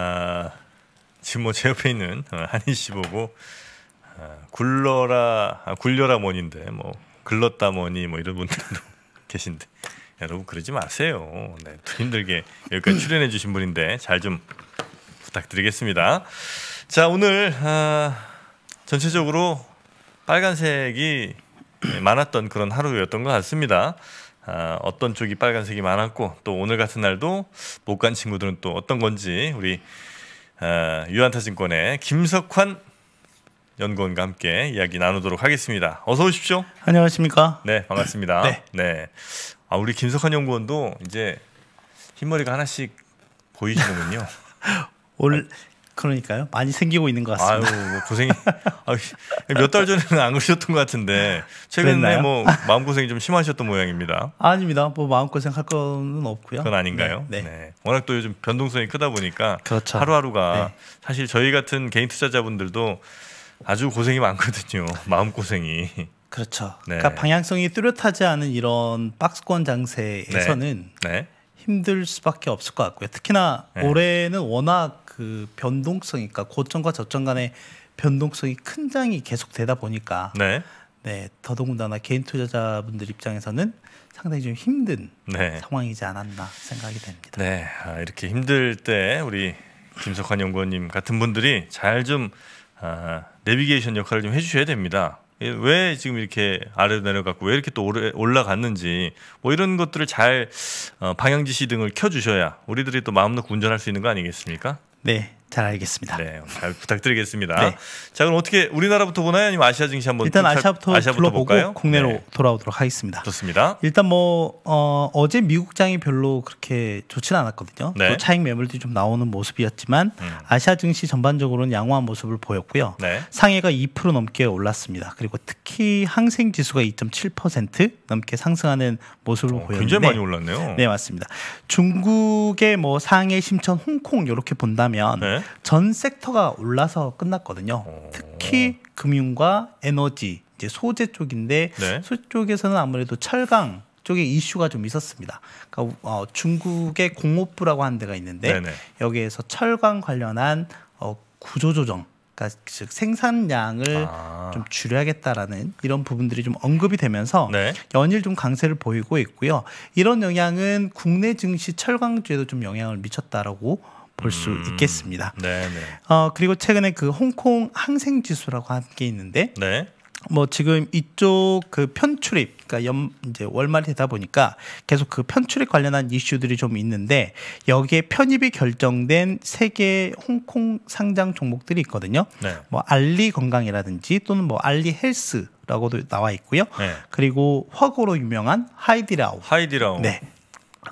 아, 지금 뭐제 옆에 있는 한인씨 보고 아, 굴러라 아, 굴려라 뭐인데 뭐 글렀다 뭐니 뭐 이런 분들도 계신데 여러분 그러지 마세요. 네, 힘들게 여기까지 출연해 주신 분인데 잘 좀 부탁드리겠습니다. 자 오늘 아, 전체적으로 빨간색이 많았던 그런 하루였던 것 같습니다. 아, 어떤 쪽이 빨간색이 많았고 또 오늘 같은 날도 못 간 친구들은 또 어떤 건지 우리 아, 유한타증권의 김석환 연구원과 함께 이야기 나누도록 하겠습니다. 어서 오십시오. 안녕하십니까? 네, 반갑습니다. 네. 네. 아, 우리 김석환 연구원도 이제 흰머리가 하나씩 보이시는군요. 올 그러니까요. 많이 생기고 있는 것 같습니다. 아유, 뭐 고생이. 아, 몇달 전에는 안 그러셨던 것 같은데 최근에 그랬나요? 뭐 마음 고생이 좀 심하셨던 모양입니다. 아닙니다. 뭐 마음 고생할 거는 없고요. 그건 아닌가요? 네. 네. 네. 워낙 또 요즘 변동성이 크다 보니까 그렇죠. 하루하루가 네. 사실 저희 같은 개인 투자자분들도 아주 고생이 많거든요. 마음 고생이. 그렇죠. 네. 그러니까 방향성이 뚜렷하지 않은 이런 박스권 장세에서는 네. 네. 힘들 수밖에 없을 것 같고요. 특히나 올해는 워낙 그 변동성이 그니까 고점과 저점 간의 변동성이 큰 장이 계속 되다 보니까 네. 네, 더더군다나 개인 투자자분들 입장에서는 상당히 좀 힘든 네. 상황이지 않았나 생각이 됩니다. 네, 아, 이렇게 힘들 때 우리 김석환 연구원님 같은 분들이 잘 좀 아, 내비게이션 역할을 좀 해주셔야 됩니다. 예, 왜 지금 이렇게 아래로 내려갔고 왜 이렇게 또 오래 올라갔는지 뭐 이런 것들을 잘 어, 방향지시 등을 켜주셔야 우리들이 또 마음 놓고 운전할 수 있는 거 아니겠습니까? 네. 잘 알겠습니다. 네, 잘 부탁드리겠습니다. 네. 자, 그럼 어떻게 우리나라부터 보나요? 아니면 아시아 증시 한번 일단 아시아부터, 아시아부터 볼까요? 국내로 네. 돌아오도록 하겠습니다. 좋습니다. 일단 뭐 어, 제 미국장이 별로 그렇게 좋지는 않았거든요. 네. 또 차익 매물도 좀 나오는 모습이었지만 음. 아시아 증시 전반적으로는 양호한 모습을 보였고요. 네. 상해가 2% 넘게 올랐습니다. 그리고 특히 항생 지수가 2.7% 넘게 상승하는 모습을 어, 보였는데 굉장히 많이 올랐네요. 네, 맞습니다. 중국의 뭐 상해, 심천, 홍콩 이렇게 본다면 네. 전 섹터가 올라서 끝났거든요. 어. 특히 금융과 에너지, 이제 소재 쪽인데 네. 소재 쪽에서는 아무래도 철강 쪽에 이슈가 좀 있었습니다. 그러니까 어, 중국의 공업부라고 하는 데가 있는데 네네. 여기에서 철강 관련한 어, 구조조정 그러니까 즉 생산량을 아. 좀 줄여야겠다라는 이런 부분들이 좀 언급이 되면서 네. 연일 좀 강세를 보이고 있고요. 이런 영향은 국내 증시 철강주에도 좀 영향을 미쳤다라고 볼수 음. 있겠습니다. 네, 네. 어, 그리고 최근에 그 홍콩 항생 지수라고 한 게 있는데 네. 뭐 지금 이쪽 그 편출입 그러니까 연 이제 월말이 되다 보니까 계속 그 편출입 관련한 이슈들이 좀 있는데 여기에 편입이 결정된 세계 홍콩 상장 종목들이 있거든요. 네. 뭐 알리 건강이라든지 또는 뭐 알리 헬스 라고도 나와 있고요. 네. 그리고 화고로 유명한 하이디라우 하이디라오. 네.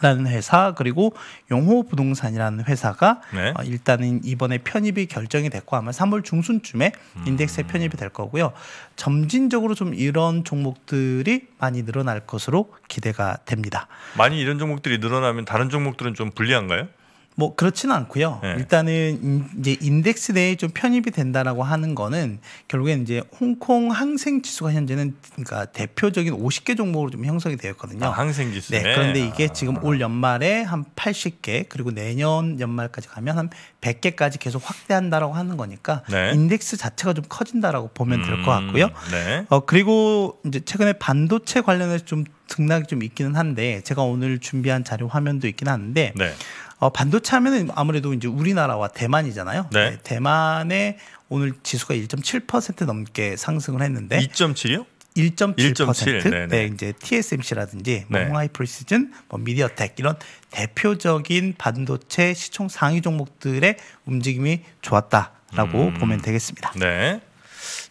라는 회사 그리고 용호 부동산이라는 회사가 네. 어, 일단은 이번에 편입이 결정이 됐고 아마 3월 중순쯤에 음. 인덱스에 편입이 될 거고요. 점진적으로 좀 이런 종목들이 많이 늘어날 것으로 기대가 됩니다. 많이 이런 종목들이 늘어나면 다른 종목들은 좀 불리한가요? 뭐 그렇지는 않고요. 네. 일단은 이제 인덱스 내에 좀 편입이 된다라고 하는 거는 결국엔 이제 홍콩 항생 지수가 현재는 그러니까 대표적인 50개 종목으로 좀 형성이 되었거든요. 아, 항생 지수. 네. 네. 그런데 이게 아. 지금 올 연말에 한 80개 그리고 내년 연말까지 가면 한 100개까지 계속 확대한다라고 하는 거니까 네. 인덱스 자체가 좀 커진다라고 보면 음, 될것 같고요. 네. 어 그리고 이제 최근에 반도체 관련해서 좀 등락이 좀 있기는 한데 제가 오늘 준비한 자료 화면도 있긴 한데 네. 어, 반도체 하면은 아무래도 이제 우리나라와 대만이잖아요. 네. 네, 대만의 오늘 지수가 1.7% 넘게 상승을 했는데 2.7이요? 1.7%. 네, 네, 이제 TSMC라든지 뭐 네. 홍하이 프리시즌, 뭐 미디어텍 이런 대표적인 반도체 시총 상위 종목들의 움직임이 좋았다라고 음, 보면 되겠습니다. 네.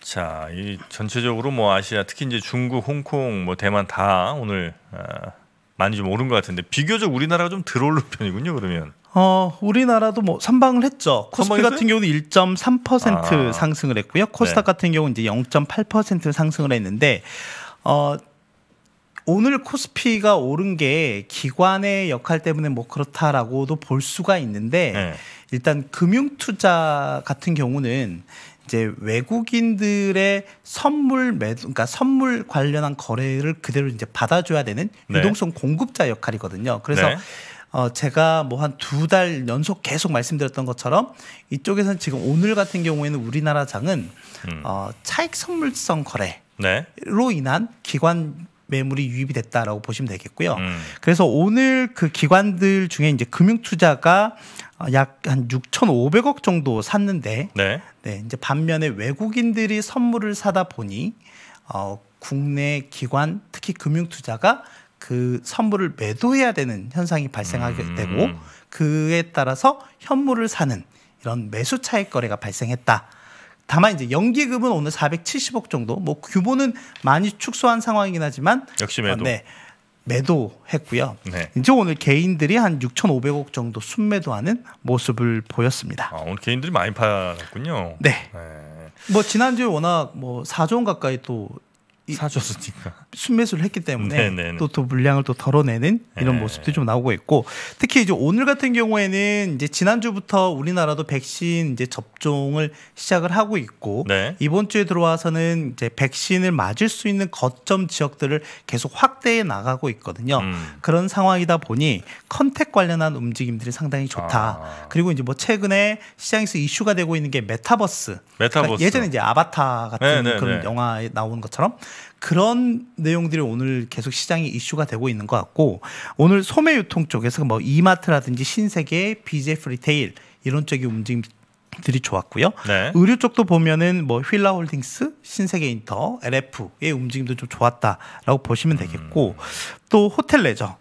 자, 이 전체적으로 뭐 아시아 특히 이제 중국, 홍콩, 뭐 대만 다 오늘 어, 많이 좀 오른 것 같은데 비교적 우리나라가 좀덜 오른 편이군요 그러면. 어, 우리나라도 뭐 선방을 했죠. 코스피 같은 경우는 1.3% 아. 상승을 했고요. 코스닥 네. 같은 경우는 이제 0.8% 상승을 했는데 어 오늘 코스피가 오른 게 기관의 역할 때문에 뭐 그렇다라고도 볼 수가 있는데 네. 일단 금융 투자 같은 경우는 이제 외국인들의 선물 매도, 그러니까 선물 관련한 거래를 그대로 이제 받아줘야 되는 네. 유동성 네. 공급자 역할이거든요. 그래서 네. 어, 제가 뭐 한 두 달 연속 계속 말씀드렸던 것처럼 이쪽에서는 지금 오늘 같은 경우에는 우리나라 장은 음. 어, 차익 선물성 거래로 네. 인한 기관 매물이 유입이 됐다라고 보시면 되겠고요. 음. 그래서 오늘 그 기관들 중에 이제 금융 투자가 어, 약한 6,500억 정도 샀는데 네. 네, 이제 반면에 외국인들이 선물을 사다 보니 어, 국내 기관 특히 금융 투자가 그 선물을 매도해야 되는 현상이 발생하게 음. 되고 그에 따라서 현물을 사는 이런 매수 차익 거래가 발생했다. 다만 이제 연기금은 오늘 470억 정도 뭐 규모는 많이 축소한 상황이긴 하지만 역시 매도. 어, 네. 매도했고요. 네. 이제 오늘 개인들이 한 6,500억 정도 순매도하는 모습을 보였습니다. 아, 오늘 개인들이 많이 팔았군요. 네. 네. 뭐 지난주에 워낙 뭐 4조 원 가까이 또 사줬으니까 순매수를 했기 때문에 또또 네, 네, 네. 물량을 또 덜어내는 이런 모습도좀 나오고 있고 특히 이제 오늘 같은 경우에는 이제 지난주부터 우리나라도 백신 이제 접종을 시작을 하고 있고 네. 이번 주에 들어와서는 이제 백신을 맞을 수 있는 거점 지역들을 계속 확대해 나가고 있거든요. 음. 그런 상황이다 보니 컨택 관련한 움직임들이 상당히 좋다. 아. 그리고 이제 뭐 최근에 시장에서 이슈가 되고 있는 게 메타버스. 메타버스. 그러니까 예전에 이제 아바타 같은 네네네. 그런 영화에 나오는 것처럼 그런 내용들이 오늘 계속 시장이 이슈가 되고 있는 것 같고 오늘 소매 유통 쪽에서 뭐 이마트라든지 신세계, BJF 리테일 이런 쪽이 움직임 들이 좋았고요. 네. 의류 쪽도 보면은 뭐 휠라 홀딩스, 신세계 인터, LF의 움직임도 좀 좋았다라고 보시면 되겠고 음. 또 호텔 레저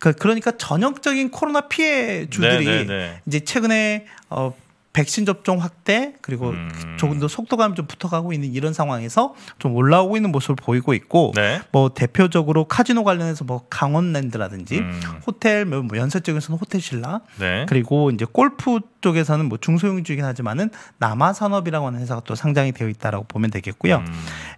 그, 그러니까 전형적인 코로나 피해 주들이 네네네. 네, 네. 이제 최근에 어, 백신 접종 확대 그리고 음. 조금 더 속도감 좀 붙어가고 있는 이런 상황에서 좀 올라오고 있는 모습을 보이고 있고 네. 뭐 대표적으로 카지노 관련해서 뭐 강원랜드라든지 음. 호텔 뭐연쇄 쪽에서는 호텔신라 네. 그리고 이제 골프 쪽에서는 뭐 중소형주이긴 하지만은 남아산업이라고 하는 회사가 또 상장이 되어 있다라고 보면 되겠고요. 음.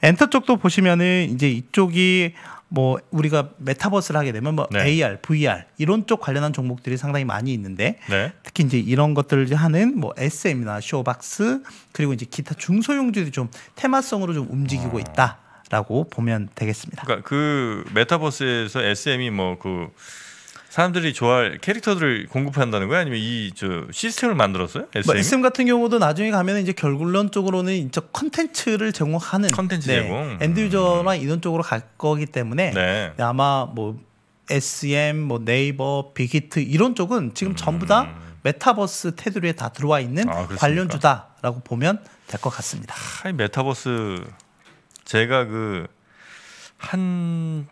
엔터 쪽도 보시면은 이제 이쪽이 뭐 우리가 메타버스를 하게 되면 뭐 네. AR, VR 이런 쪽 관련한 종목들이 상당히 많이 있는데 네. 특히 이제 이런 것들을 하는 뭐 SM이나 쇼박스 그리고 이제 기타 중소형주들이 좀 테마성으로 좀 움직이고 아. 있다라고 보면 되겠습니다. 그러니까 그 메타버스에서 SM이 뭐그 사람들이 좋아할 캐릭터들을 공급한다는 거야? 아니면 이 저 시스템을 만들었어요? SM이? 뭐 SM 같은 경우도 나중에 가면 이제 결론적으로는 이제 컨텐츠를 제공하는 컨텐츠 네, 제공 엔드 음. 유저나 이런 쪽으로 갈 거기 때문에 네. 아마 뭐 SM, 뭐 네이버, 빅히트 이런 쪽은 지금 음. 전부 다 음. 메타버스 테두리에 다 들어와 있는 아, 관련주다라고 보면 될 것 같습니다. 하, 메타버스 제가 그한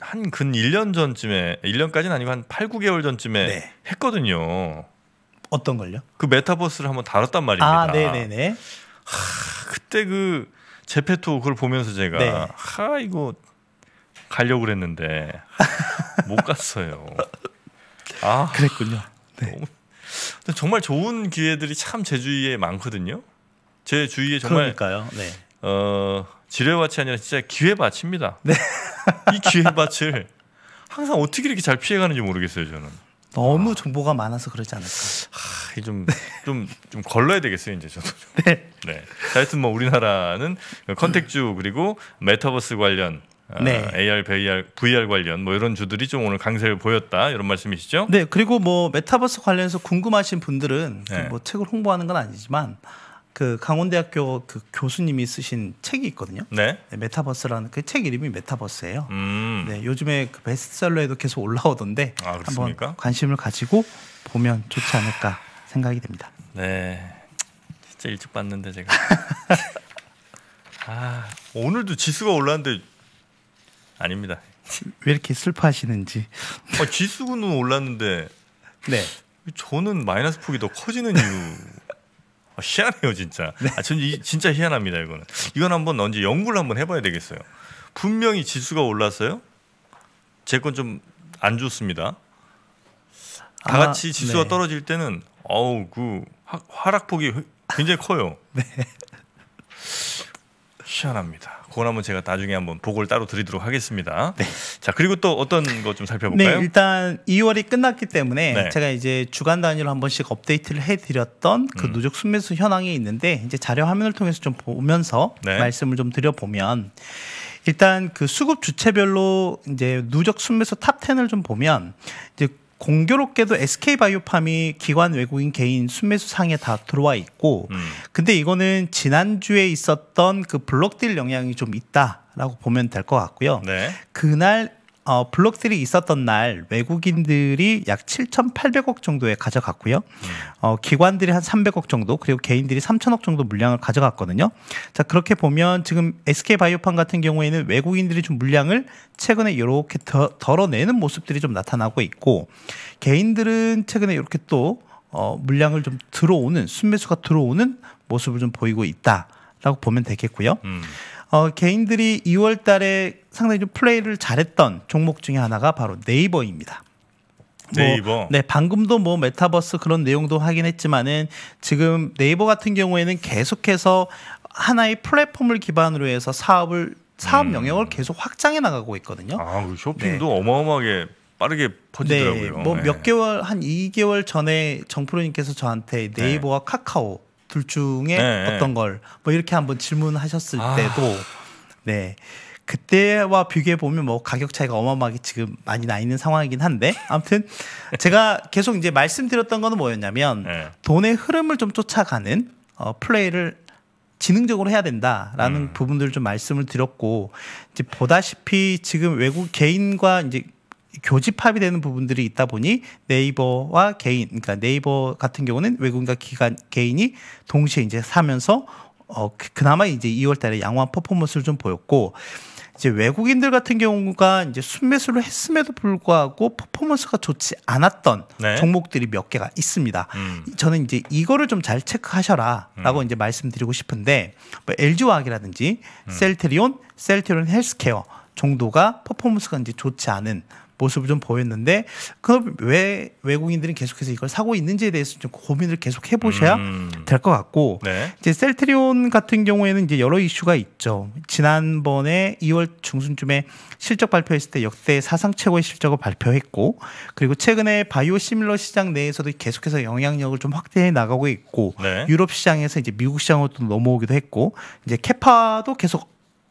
한근 1년 전쯤에 1년까지는 아니고 한 8, 9개월 전쯤에 네. 했거든요. 어떤 걸요? 그 메타버스를 한번 다뤘단 말입니다. 아, 네네네. 하, 그때 그 제페토 그걸 보면서 제가 네. 하 이거 가려고 그랬는데 못 갔어요. 아 그랬군요. 네. 너무, 정말 좋은 기회들이 참 제 주위에 많거든요. 제 주위에 정말 그러니까요. 네. 어 지뢰밭이 아니라 진짜 기회밭입니다. 네. 이 기회밭을 항상 어떻게 이렇게 잘 피해가는지 모르겠어요 저는. 너무 아. 정보가 많아서 그러지 않을까. 좀좀 좀 걸러야 되겠어요 이제 저도. 네. 네. 하여튼 뭐 우리나라는 컨택주 그리고 메타버스 관련 아, 네. 아, AR, VR, VR 관련 뭐 이런 주들이 좀 오늘 강세를 보였다 이런 말씀이시죠? 네. 그리고 뭐 메타버스 관련해서 궁금하신 분들은 네. 뭐 책을 홍보하는 건 아니지만 그 강원대학교 그 교수님이 쓰신 책이 있거든요. 네. 네, 메타버스라는 그 책 이름이 메타버스예요. 음. 네, 요즘에 그 베스트셀러에도 계속 올라오던데 아, 한번 관심을 가지고 보면 좋지 않을까 생각이 됩니다. 네. 진짜 일찍 봤는데 제가. 아, 오늘도 지수가 올랐는데 아닙니다. 왜 이렇게 슬퍼하시는지. 아, 지수는 올랐는데 네. 저는 마이너스 폭이 더 커지는 이유. 아, 희한해요 진짜. 네. 아, 전 이, 진짜 희한합니다 이거는. 이건 한번 언제 연구를 한번 해봐야 되겠어요. 분명히 지수가 올랐어요. 제 건 좀 안 좋습니다. 다 같이 지수가 네. 떨어질 때는 어우 그 하, 하락폭이 굉장히 커요. 네. 희한합니다. 그건 한번 제가 나중에 한번 보고를 따로 드리도록 하겠습니다. 네. 자 그리고 또 어떤 거좀 살펴볼까요? 네, 일단 2월이 끝났기 때문에 네. 제가 이제 주간 단위로 한 번씩 업데이트를 해드렸던 그 음. 누적 순매수 현황이 있는데 이제 자료 화면을 통해서 좀 보면서 네. 말씀을 좀 드려보면 일단 그 수급 주체별로 이제 누적 순매수 탑 10을 좀 보면 이제 공교롭게도 SK 바이오팜이 기관 외국인 개인 순매수 상에 다 들어와 있고 음. 근데 이거는 지난주에 있었던 그 블록딜 영향이 좀 있다라고 보면 될 것 같고요. 네. 그날 어, 블록들이 있었던 날 외국인들이 약 7,800억 정도에 가져갔고요. 음. 어, 기관들이 한 300억 정도, 그리고 개인들이 3,000억 정도 물량을 가져갔거든요. 자, 그렇게 보면 지금 SK바이오팜 같은 경우에는 외국인들이 좀 물량을 최근에 이렇게 더, 덜어내는 모습들이 좀 나타나고 있고, 개인들은 최근에 이렇게 또 어, 물량을 좀 들어오는, 순매수가 들어오는 모습을 좀 보이고 있다라고 보면 되겠고요. 음. 어, 개인들이 2월 달에 상당히 좀 플레이를 잘했던 종목 중에 하나가 바로 네이버입니다. 뭐, 네이버. 네, 방금도 뭐 메타버스 그런 내용도 확인 했지만은 지금 네이버 같은 경우에는 계속해서 하나의 플랫폼을 기반으로 해서 사업을 사업 음. 영역을 음. 계속 확장해 나가고 있거든요. 아, 쇼핑도 네. 어마어마하게 빠르게 퍼지더라고요. 네, 뭐몇 네. 개월 한 2개월 전에 정프로님께서 저한테 네. 네이버와 카카오 둘 중에 네. 어떤 걸 뭐 이렇게 한번 질문하셨을 아. 때도 네 그때와 비교해 보면 뭐 가격 차이가 어마어마하게 지금 많이 나 있는 상황이긴 한데 아무튼 제가 계속 이제 말씀드렸던 거는 뭐였냐면 네. 돈의 흐름을 좀 쫓아가는 어, 플레이를 지능적으로 해야 된다라는 음. 부분들을 좀 말씀을 드렸고 이제 보다시피 지금 외국 개인과 이제 교집합이 되는 부분들이 있다 보니 네이버와 개인, 그러니까 네이버 같은 경우는 외국인과 기간, 개인이 동시에 이제 사면서 어, 그, 그나마 이제 2월 달에 양호한 퍼포먼스를 좀 보였고, 이제 외국인들 같은 경우가 이제 순매수를 했음에도 불구하고 퍼포먼스가 좋지 않았던 네. 종목들이 몇 개가 있습니다. 음. 저는 이제 이거를 좀 잘 체크하셔라라고 음. 이제 말씀드리고 싶은데 뭐 LG화학이라든지 음. 셀트리온, 셀트리온 헬스케어 정도가 퍼포먼스가 이제 좋지 않은 모습을 좀 보였는데 그럼 왜외국인들이 계속해서 이걸 사고 있는지에 대해서 좀 고민을 계속 해보셔야 음. 될것 같고 네. 이제 셀트리온 같은 경우에는 이제 여러 이슈가 있죠. 지난번에 2월 중순쯤에 실적 발표했을 때 역대 사상 최고의 실적을 발표했고 그리고 최근에 바이오 시밀러 시장 내에서도 계속해서 영향력을 좀 확대해 나가고 있고 네. 유럽 시장에서 이제 미국 시장으로 넘어오기도 했고 이제 캐파도 계속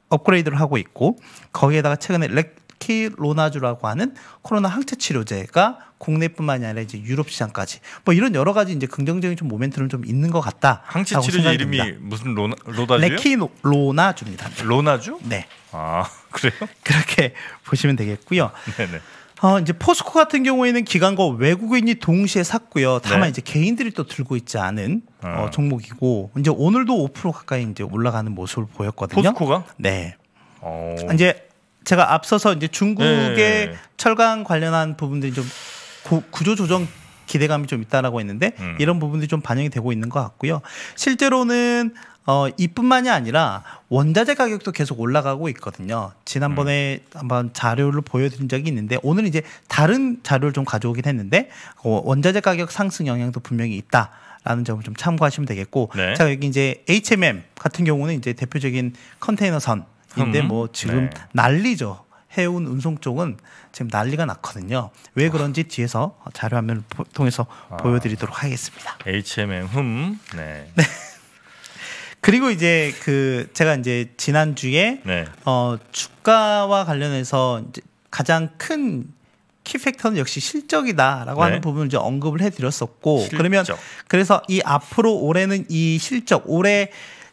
업그레이드를 하고 있고 거기에다가 최근에 렉 스티로나주라고 하는 코로나 항체 치료제가 국내뿐만이 아니라 이제 유럽 시장까지 뭐 이런 여러 가지 이제 긍정적인 좀 모멘트는 좀 있는 것 같다. 항체 치료제 이름이 니다 무슨 로나, 로다주요? 레키로나주입니다. 로나주? 네. 아 그래요? 그렇게 보시면 되겠고요. 네네. 어, 이제 포스코 같은 경우에는 기관과 외국인이 동시에 샀고요. 다만 네. 이제 개인들이 또 들고 있지 않은 어. 어, 종목이고 이제 오늘도 5% 가까이 이제 올라가는 모습을 보였거든요. 포스코가? 네. 오. 어. 이제 제가 앞서서 이제 중국의 네. 철강 관련한 부분들이 좀 구조 조정 기대감이 좀 있다라고 했는데 음. 이런 부분들이 좀 반영이 되고 있는 것 같고요. 실제로는 어, 이뿐만이 아니라 원자재 가격도 계속 올라가고 있거든요. 지난번에 음. 한번 자료를 보여드린 적이 있는데 오늘 이제 다른 자료를 좀 가져오긴 했는데 어, 원자재 가격 상승 영향도 분명히 있다. 라는 점을 좀 참고하시면 되겠고 네. 자 여기 이제 HMM 같은 경우는 이제 대표적인 컨테이너선 근데뭐 음. 지금 네. 난리죠. 해운 운송 쪽은 지금 난리가 났거든요. 왜 아. 그런지 뒤에서 자료 화면을 보, 통해서 아. 보여드리도록 하겠습니다. HMM 흠. 네. 네. 그리고 이제 그 제가 이제 지난 주에 네. 어, 주가와 관련해서 이제 가장 큰 키팩터는 역시 실적이다라고 네. 하는 부분을 이제 언급을 해드렸었고 실적. 그러면 그래서 이 앞으로 올해는 이 실적 올해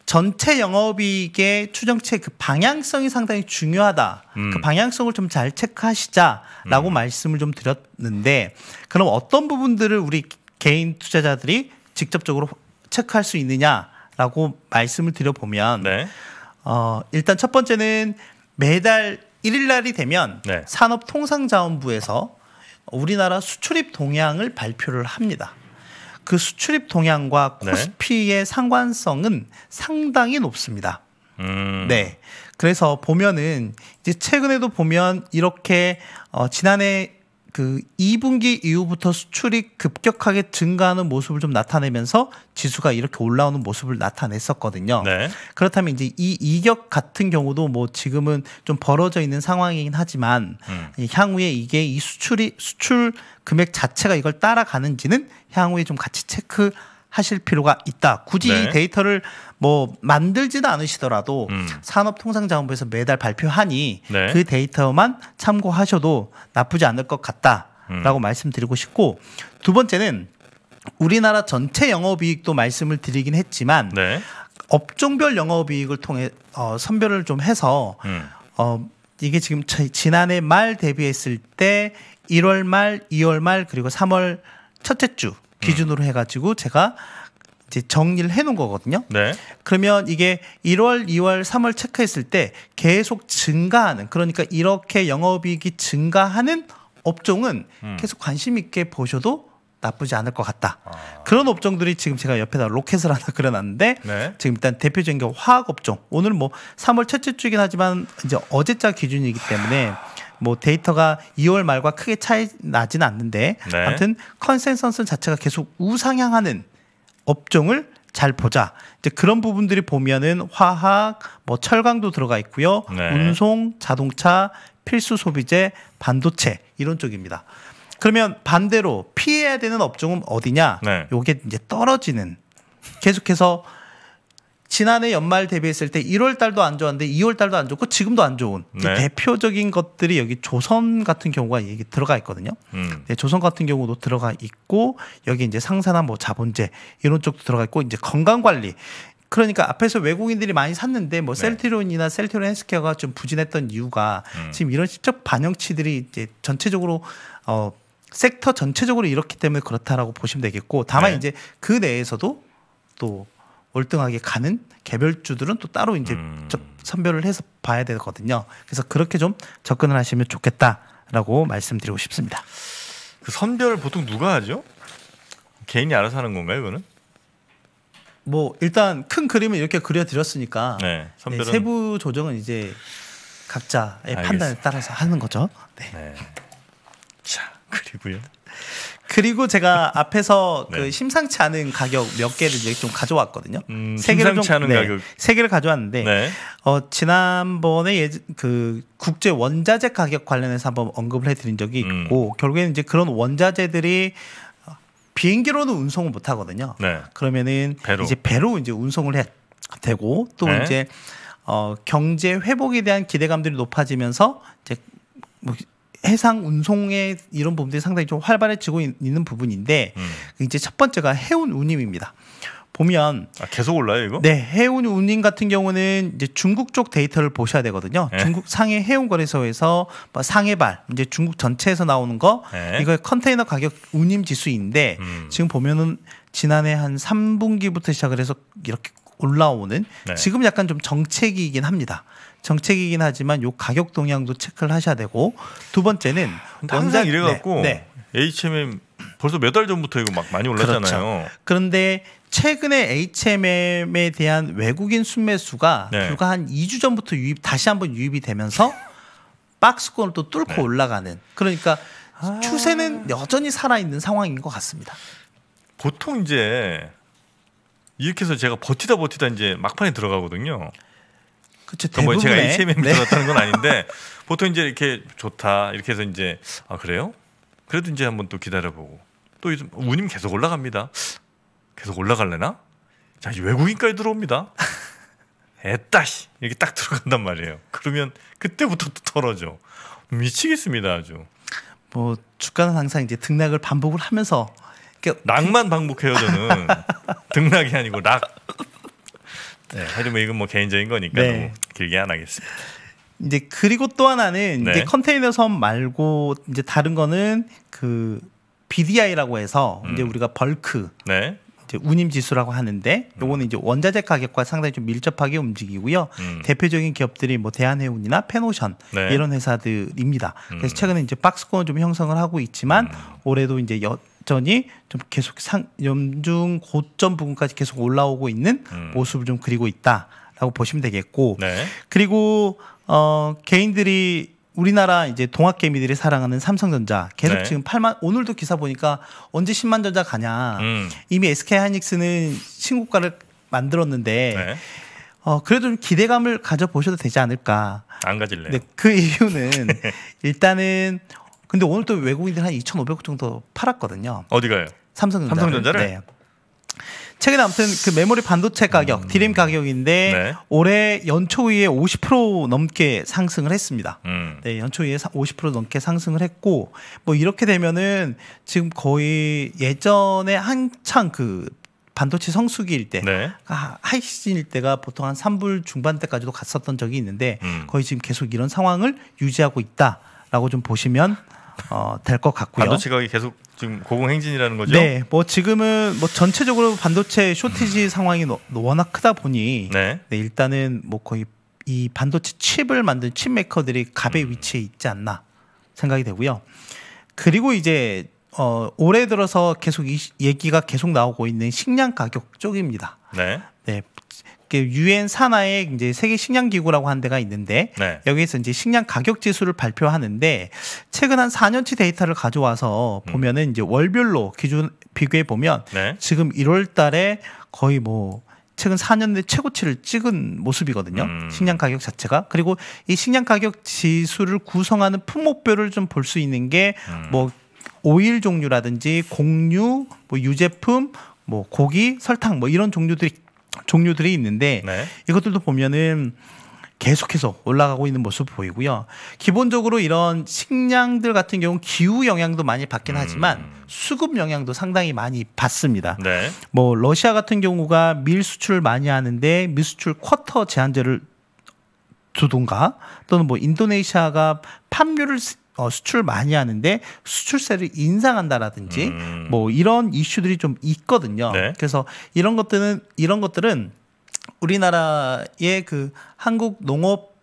전체 영업이익의 추정치의 그 방향성이 상당히 중요하다. 음. 그 방향성을 좀 잘 체크하시자라고 음. 말씀을 좀 드렸는데 그럼 어떤 부분들을 우리 개인 투자자들이 직접적으로 체크할 수 있느냐라고 말씀을 드려보면 네. 어, 일단 첫 번째는 매달 일일 날이 되면 네. 산업통상자원부에서 우리나라 수출입 동향을 발표를 합니다. 그 수출입 동향과 네. 코스피의 네. 상관성은 상당히 높습니다. 음. 네. 그래서 보면은 이제 최근에도 보면 이렇게 어 지난해 그 2분기 이후부터 수출이 급격하게 증가하는 모습을 좀 나타내면서 지수가 이렇게 올라오는 모습을 나타냈었거든요. 네. 그렇다면 이제 이 이격 같은 경우도 뭐 지금은 좀 벌어져 있는 상황이긴 하지만 음. 향후에 이게 이 수출이 수출 금액 자체가 이걸 따라가는지는 향후에 좀 같이 체크 하실 필요가 있다. 굳이 네. 데이터를 뭐 만들지는 않으시더라도 음. 산업통상자원부에서 매달 발표하니 네. 그 데이터만 참고하셔도 나쁘지 않을 것 같다라고 음. 말씀드리고 싶고 두 번째는 우리나라 전체 영업이익도 말씀을 드리긴 했지만 네. 업종별 영업이익을 통해 어, 선별을 좀 해서 음. 어, 이게 지금 지난해 말 대비했을 때 1월 말, 2월 말 그리고 3월 첫째 주 기준으로 해가지고 제가 이제 정리를 해놓은 거거든요. 네. 그러면 이게 1월, 2월, 3월 체크했을 때 계속 증가하는 그러니까 이렇게 영업이익이 증가하는 업종은 음. 계속 관심 있게 보셔도 나쁘지 않을 것 같다. 아. 그런 업종들이 지금 제가 옆에다 로켓을 하나 그려놨는데 네. 지금 일단 대표적인 게 화학 업종. 오늘 뭐 3월 첫째 주이긴 하지만 이제 어제자 기준이기 때문에. 뭐 데이터가 2월 말과 크게 차이 나진 않는데 네. 아무튼 컨센서스 자체가 계속 우상향하는 업종을 잘 보자. 이제 그런 부분들이 보면은 화학, 뭐 철강도 들어가 있고요. 네. 운송, 자동차, 필수 소비재, 반도체 이런 쪽입니다. 그러면 반대로 피해야 되는 업종은 어디냐? 네. 요게 이제 떨어지는 계속해서 지난해 연말 대비했을 때 1월 달도 안 좋았는데 2월 달도 안 좋고 지금도 안 좋은 네. 대표적인 것들이 여기 조선 같은 경우가 얘기 들어가 있거든요. 음. 네, 조선 같은 경우도 들어가 있고 여기 이제 상사나 뭐 자본재 이런 쪽도 들어가 있고 이제 건강 관리 그러니까 앞에서 외국인들이 많이 샀는데 뭐 네. 셀트론이나 셀트론 헬스케어가 좀 부진했던 이유가 음. 지금 이런 실적 반영치들이 이제 전체적으로 어 섹터 전체적으로 이렇기 때문에 그렇다라고 보시면 되겠고 다만 네. 이제 그 내에서도 또 월등하게 가는 개별주들은 또 따로 이제 음. 선별을 해서 봐야 되거든요. 그래서 그렇게 좀 접근을 하시면 좋겠다라고 말씀드리고 싶습니다. 그 선별 보통 누가 하죠? 개인이 알아서 하는 건가요, 이거는? 뭐 일단 큰 그림을 이렇게 그려드렸으니까 네, 네 선별은... 네, 세부 조정은 이제 각자의 알겠습니다. 판단에 따라서 하는 거죠. 네. 네. 자 그리고요. 그리고 제가 앞에서 그 네. 그 심상치 않은 가격 몇 개를 이제 좀 가져왔거든요. 음, 세 개를 좀, 않은 네, 가격. 세 개를 가져왔는데 네. 어, 지난번에 예, 그 국제 원자재 가격 관련해서 한번 언급을 해드린 적이 음. 있고 음. 결국에는 이제 그런 원자재들이 비행기로는 운송을 못 하거든요. 네. 그러면은 배로. 이제 배로 이제 운송을 해 되고 또 네. 이제 어, 경제 회복에 대한 기대감들이 높아지면서 이제 뭐 해상 운송의 이런 부분들이 상당히 좀 활발해지고 있는 부분인데 음. 이제 첫 번째가 해운 운임입니다. 보면 아, 계속 올라요 이거? 네 해운 운임 같은 경우는 이제 중국 쪽 데이터를 보셔야 되거든요. 에? 예. 중국 상해 해운 거래소에서 뭐 상해발 이제 중국 전체에서 나오는 거 에? 예. 이거 컨테이너 가격 운임 지수인데 음. 지금 보면은 지난해 한 3분기부터 시작을 해서 이렇게 올라오는 네. 지금 약간 좀 정체기이긴 합니다. 정책이긴 하지만 요 가격 동향도 체크를 하셔야 되고 두 번째는 원장 이래 갖고 네, 네. HMM 벌써 몇 달 전부터 이거 막 많이 올랐잖아요. 그렇죠. 그런데 최근에 HMM에 대한 외국인 순매수가 네. 불과 한 2주 전부터 유입 다시 한번 유입이 되면서 박스권을 또 뚫고 네. 올라가는 그러니까 아. 추세는 여전히 살아 있는 상황인 것 같습니다. 보통 이제 이렇게 해서 제가 버티다 버티다 이제 막판에 들어가거든요. 그렇죠. 대부분 제가 HM에 네. 들어다는건 아닌데 보통 이제 이렇게 좋다 이렇게 해서 이제 아 그래요? 그래도 이제 한번 또 기다려보고 또 요즘 운임 계속 올라갑니다. 계속 올라갈래나? 자 외국인까지 들어옵니다. 에따시 이렇게 딱 들어간단 말이에요. 그러면 그때부터 또 떨어져 미치겠습니다 아주. 뭐 주가는 항상 이제 등락을 반복을 하면서 그러니까 낙만 반복해요 저는 등락이 아니고 락. 네, 하지만 이건 뭐 개인적인 거니까 네. 너무 길게 안 하겠습니다. 이제 그리고 또 하나는 네. 이제 컨테이너 섬 말고 이제 다른 거는 그 BDI라고 해서 음. 이제 우리가 벌크 네. 이제 운임 지수라고 하는데 음. 요거는 음. 이제 원자재 가격과 상당히 좀 밀접하게 움직이고요. 음. 대표적인 기업들이 뭐 대한해운이나 페노션 네. 이런 회사들입니다. 그래서 음. 최근에 이제 박스권을 좀 형성을 하고 있지만 음. 올해도 이제 여, 전이 좀 계속 상 염중 고점 부근까지 계속 올라오고 있는 음. 모습을 좀 그리고 있다라고 보시면 되겠고 네. 그리고 어 개인들이 우리나라 이제 동학개미들이 사랑하는 삼성전자 계속 네. 지금 8만 오늘도 기사 보니까 언제 10만 전자 가냐 음. 이미 SK 하이닉스는 신고가를 만들었는데 네. 어 그래도 좀 기대감을 가져보셔도 되지 않을까 안 가질래요. 네, 그 이유는 일단은 근데 오늘 또 외국인들 한 2,500억 정도 팔았거든요. 어디가요? 삼성전자. 삼성전자를. 네. 최근 아무튼 그 메모리 반도체 가격, 음. 디램 가격인데 네. 올해 연초 위에 50% 넘게 상승을 했습니다. 음. 네, 연초 위에 50% 넘게 상승을 했고 뭐 이렇게 되면은 지금 거의 예전에 한창 그 반도체 성수기일 때 네. 하이 시즌일 때가 보통 한 3불 중반대까지도 갔었던 적이 있는데 음. 거의 지금 계속 이런 상황을 유지하고 있다. 라고 좀 보시면 어, 될 것 같고요. 반도체 가격이 계속 지금 고공행진이라는 거죠? 네, 뭐 지금은 뭐 전체적으로 반도체 쇼티지 음. 상황이 너, 워낙 크다 보니 네. 네, 일단은 뭐 거의 이 반도체 칩을 만든 칩 메이커들이 갑의 음. 위치에 있지 않나 생각이 되고요. 그리고 이제 어, 올해 들어서 계속 이 얘기가 계속 나오고 있는 식량 가격 쪽입니다. 네. 네, 그 유엔 산하의 이제 세계 식량 기구라고 한 데가 있는데 네. 여기에서 이제 식량 가격 지수를 발표하는데 최근 한 4년치 데이터를 가져와서 음. 보면은 이제 월별로 기준 비교해 보면 네. 지금 1월 달에 거의 뭐 최근 4년 내 최고치를 찍은 모습이거든요. 음. 식량 가격 자체가. 그리고 이 식량 가격 지수를 구성하는 품목별을 좀 볼 수 있는 게뭐 음. 뭐 오일 종류라든지 곡류, 뭐 유제품, 뭐 고기, 설탕 뭐 이런 종류들이 종류들이 있는데 네. 이것들도 보면은 계속해서 올라가고 있는 모습 보이고요. 기본적으로 이런 식량들 같은 경우 는 기후 영향도 많이 받긴 음. 하지만 수급 영향도 상당히 많이 받습니다. 네. 뭐 러시아 같은 경우가 밀 수출을 많이 하는데 밀 수출 쿼터 제한제를 두던가 또는 뭐 인도네시아가 팜유를 어, 수출 많이 하는데 수출세를 인상한다라든지 음. 뭐 이런 이슈들이 좀 있거든요. 네. 그래서 이런 것들은 이런 것들은 우리나라의 그 한국 농업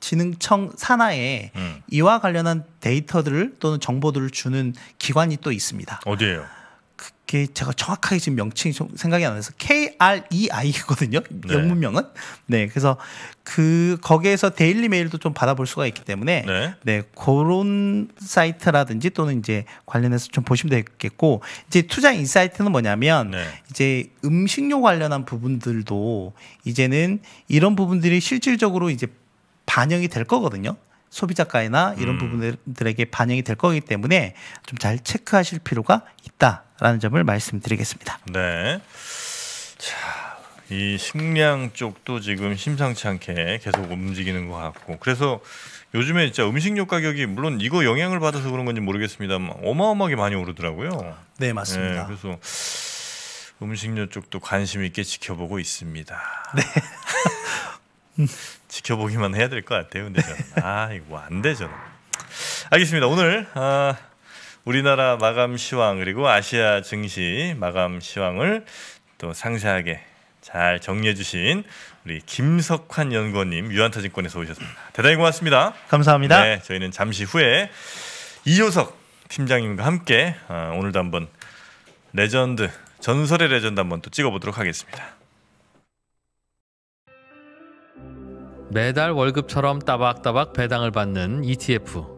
진흥청 산하에 음. 이와 관련한 데이터들을 또는 정보들을 주는 기관이 또 있습니다. 어디예요? 그게 제가 정확하게 지금 명칭이 생각이 안 나서 KREI거든요. 네. 영문명은. 네. 그래서 그 거기에서 데일리 메일도 좀 받아볼 수가 있기 때문에 네. 네 그런 사이트라든지 또는 이제 관련해서 좀 보시면 되겠고 이제 투자 인사이트는 뭐냐면 네. 이제 음식료 관련한 부분들도 이제는 이런 부분들이 실질적으로 이제 반영이 될 거거든요. 소비자가이나 이런 음. 부분들에게 반영이 될 거기 때문에 좀 잘 체크하실 필요가 있다. 라는 점을 말씀드리겠습니다. 네. 자, 이 식량 쪽도 지금 심상치 않게 계속 움직이는 것 같고 그래서 요즘에 진짜 음식료 가격이 물론 이거 영향을 받아서 그런 건지 모르겠습니다만 어마어마하게 많이 오르더라고요. 네 맞습니다. 네, 그래서 음식료 쪽도 관심 있게 지켜보고 있습니다. 네. 지켜보기만 해야 될 것 같아요. 근데 저는 아 이거 안 되죠. 알겠습니다. 오늘 아, 우리나라 마감 시황 그리고 아시아 증시 마감 시황을 또 상세하게 잘 정리해 주신 우리 김석환 연구원님 유한타증권에서 오셨습니다. 대단히 고맙습니다. 감사합니다. 네, 저희는 잠시 후에 이효석 팀장님과 함께 어, 오늘도 한번 레전드 전설의 레전드 한번 또 찍어보도록 하겠습니다. 매달 월급처럼 따박따박 배당을 받는 ETF.